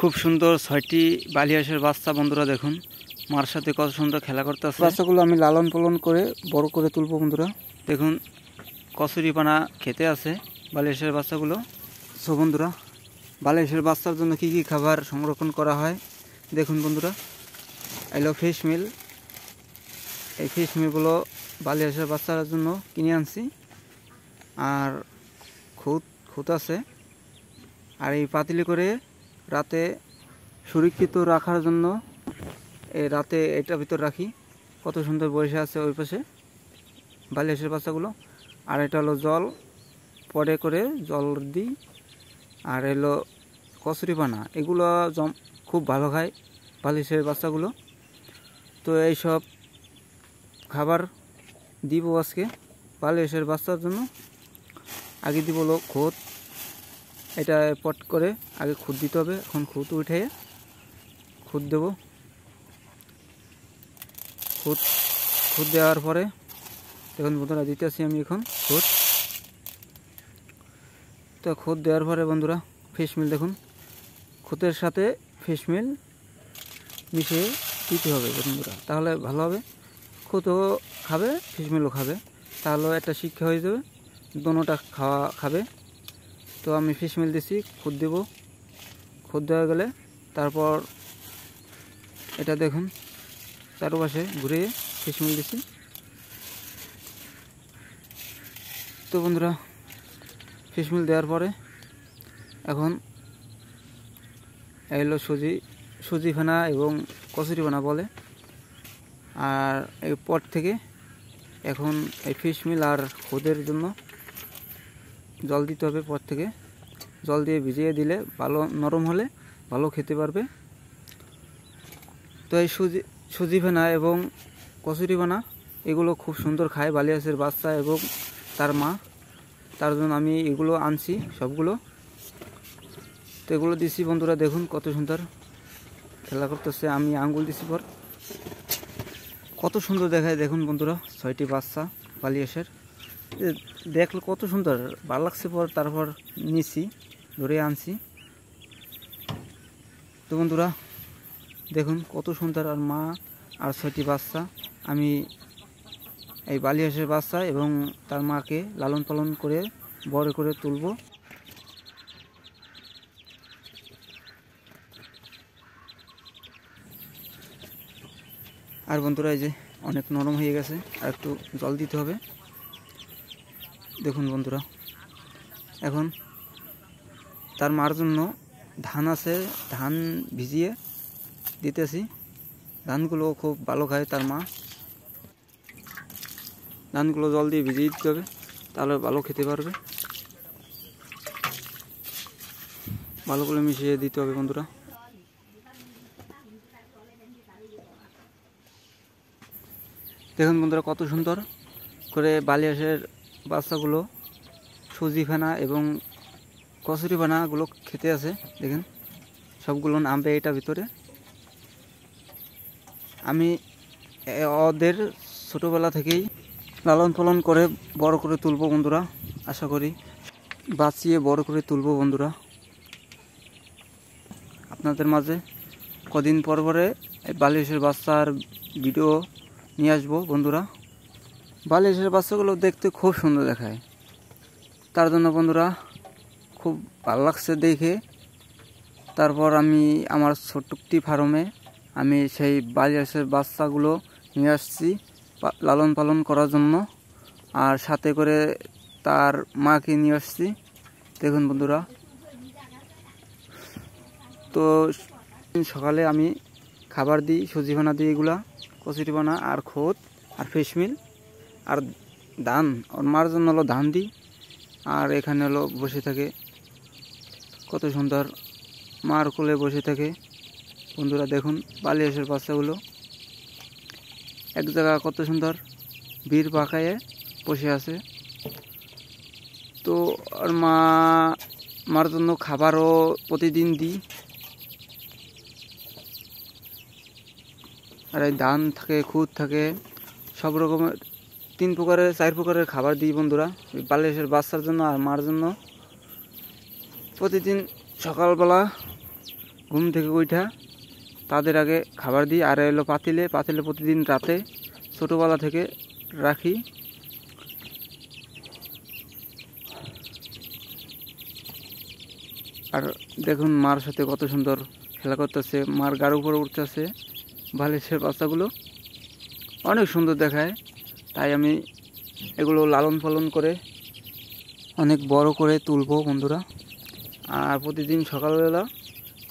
খুব সুন্দর ছয়টি বালিয়াসের বাচ্চা বন্ধুরা দেখুন মার সাথে কত সুন্দর খেলা করতে আছে বাচ্চাগুলো আমি লালন পালন করে বড় করে তুলবো বন্ধুরা দেখুন কচুরিপানা খেতে আছে বালিয়াসের বাচ্চাগুলো সো বন্ধুরা বালিয়াসের বাচ্চার জন্য কি কি খাবার সংরক্ষণ করা হয় দেখুন বন্ধুরা এলো ফিশ মিল এই ফিশ মিলগুলো বালিয়াসের বাচ্চার জন্য কিনে আনছি আর খুঁত খুঁত আছে আর এই পাতিলি করে রাতে সুরক্ষিত রাখার জন্য এই রাতে এটা ভিতর রাখি কত সুন্দর বসে আছে ওই পাশে বালিশের বাচ্চাগুলো আর এটা হলো জল পরে করে জল দিই আর এলো কচুরি পানা এগুলো জম খুব ভালো খায় বালিশের বাচ্চাগুলো তো এইসব খাবার দিব আজকে বালিশের বাচ্চার জন্য আগে দিব হলো খোঁত এটা পট করে আগে খুদ দিতে হবে এখন খুদ উঠে খুদ দেব খুদ খুদ দেওয়ার পরে দেখুন বন্ধুরা দিতে আসি আমি এখন খুদ তো খুদ দেওয়ার পরে বন্ধুরা ফিশ মিল দেখুন খুদের সাথে ফিশ মিল মিশিয়ে দিতে হবে বন্ধুরা তাহলে ভালো হবে খুদও খাবে ফিশ মিলও খাবে তাহলেও একটা শিক্ষা হয়ে যাবে দোনোটা খাওয়া খাবে তো আমি ফিশ মিল দিছি খুদ দিব খুদ দেওয়া গেলে তারপর এটা দেখুন চারপাশে ঘুরিয়ে ফিশ মিল দিছি তো বন্ধুরা ফিশ মিল দেওয়ার পরে এখন এগুলো সুজি সুজি ফেনা এবং কচুরি ফেনা বলে আর এই পট থেকে এখন এই ফিশ মিল আর খুদের জন্য জল দিতে হবে পর থেকে জল দিয়ে ভিজিয়ে দিলে ভালো নরম হলে ভালো খেতে পারবে তো এই সুজি সুজি ভেনা এবং কচুরি ভেনা এগুলো খুব সুন্দর খায় বালিয়াসের বাচ্চা এবং তার মা তার জন্য আমি এগুলো আনছি সবগুলো তো এগুলো দিছি বন্ধুরা দেখুন কত সুন্দর খেলা করতেছে আমি আঙ্গুল দিছি পর কত সুন্দর দেখায় দেখুন বন্ধুরা ছয়টি বাচ্চা বালিয়াসের দেখলে কত সুন্দর ভালো লাগছে পর তারপর নিছি ধরে আনছি তো বন্ধুরা দেখুন কত সুন্দর আর মা আর ছয়টি বাচ্চা আমি এই বালি হাঁসের বাচ্চা এবং তার মাকে লালন পালন করে বড় করে তুলব আর বন্ধুরা এই যে অনেক নরম হয়ে গেছে আর একটু জল দিতে হবে দেখুন বন্ধুরা এখন তার মার জন্য ধান আছে ধান ভিজিয়ে দিতেছি ধানগুলো খুব ভালো খায় তার মা ধানগুলো জল দিয়ে ভিজিয়ে দিতে হবে তাহলে ভালো খেতে পারবে ভালো করে মিশিয়ে দিতে হবে বন্ধুরা দেখুন বন্ধুরা কত সুন্দর করে বালিয়াসের বাচ্চাগুলো সুজি ফেনা এবং কচুরি ফেনাগুলো খেতে আছে দেখেন সবগুলো নামবে এটা ভিতরে আমি ওদের ছোটোবেলা থেকেই লালন পালন করে বড় করে তুলব বন্ধুরা আশা করি বাঁচিয়ে বড় করে তুলব বন্ধুরা আপনাদের মাঝে কদিন পর পরে বালিশের বাচ্চার ভিডিও নিয়ে আসবো বন্ধুরা বালিশের বাচ্চাগুলো দেখতে খুব সুন্দর দেখায় তার জন্য বন্ধুরা খুব ভালো লাগছে দেখে তারপর আমি আমার ছোট্টটি ফার্মে আমি সেই বালিশের বাচ্চাগুলো নিয়ে আসছি লালন পালন করার জন্য আর সাথে করে তার মাকে নিয়ে আসছি দেখুন বন্ধুরা তো সকালে আমি খাবার দিই সুজিপানা দিই এগুলা কচুরিপানা আর খোদ আর ফিশমিল আর ধান ওর মার জন্য হলো ধান দিই আর এখানে হলো বসে থাকে কত সুন্দর মার কোলে বসে থাকে বন্ধুরা দেখুন বালি বালিয়াসের বাচ্চাগুলো এক জায়গা কত সুন্দর বীর পাকায় বসে আছে তো আর মা মার জন্য খাবারও প্রতিদিন দিই আর এই ধান থাকে খুদ থাকে সব রকমের তিন প্রকারের চার প্রকারের খাবার দিই বন্ধুরা বালিশের বাচ্চার জন্য আর মার জন্য প্রতিদিন সকালবেলা ঘুম থেকে উঠা তাদের আগে খাবার দিই আর এলো পাতিলে পাতিলে প্রতিদিন রাতে ছোটোবেলা থেকে রাখি আর দেখুন মার সাথে কত সুন্দর খেলা করতেছে মার গাড়ি উপরে উঠতেছে বালিশের বাচ্চাগুলো অনেক সুন্দর দেখায় তাই আমি এগুলো লালন পালন করে অনেক বড় করে তুলব বন্ধুরা আর প্রতিদিন সকালবেলা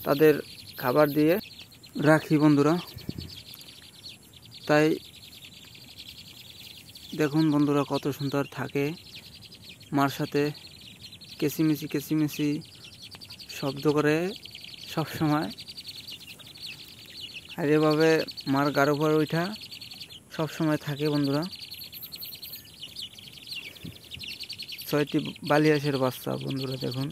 তাদের খাবার দিয়ে রাখি বন্ধুরা তাই দেখুন বন্ধুরা কত সুন্দর থাকে মার সাথে কেসিমেসি কেসিমেসি শব্দ করে সব সময় আর এভাবে মার গারো ঘর ওইটা সবসময় থাকে বন্ধুরা ছয়টি বালিয়াসের বাচ্চা বন্ধুরা দেখুন